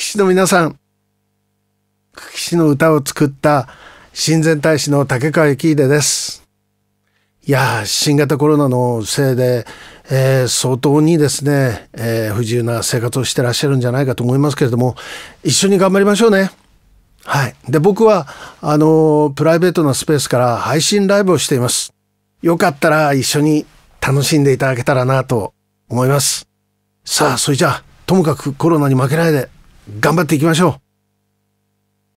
久喜市の皆さん久喜市の歌を作った親善大使の竹川幸秀ですいや新型コロナのせいで、えー、相当にですね、えー、不自由な生活をしてらっしゃるんじゃないかと思いますけれども一緒に頑張りましょうねはい。で、僕は、あの、プライベートなスペースから配信ライブをしています。よかったら一緒に楽しんでいただけたらなと思います。さあ、それじゃあ、ともかくコロナに負けないで頑張っていきましょう。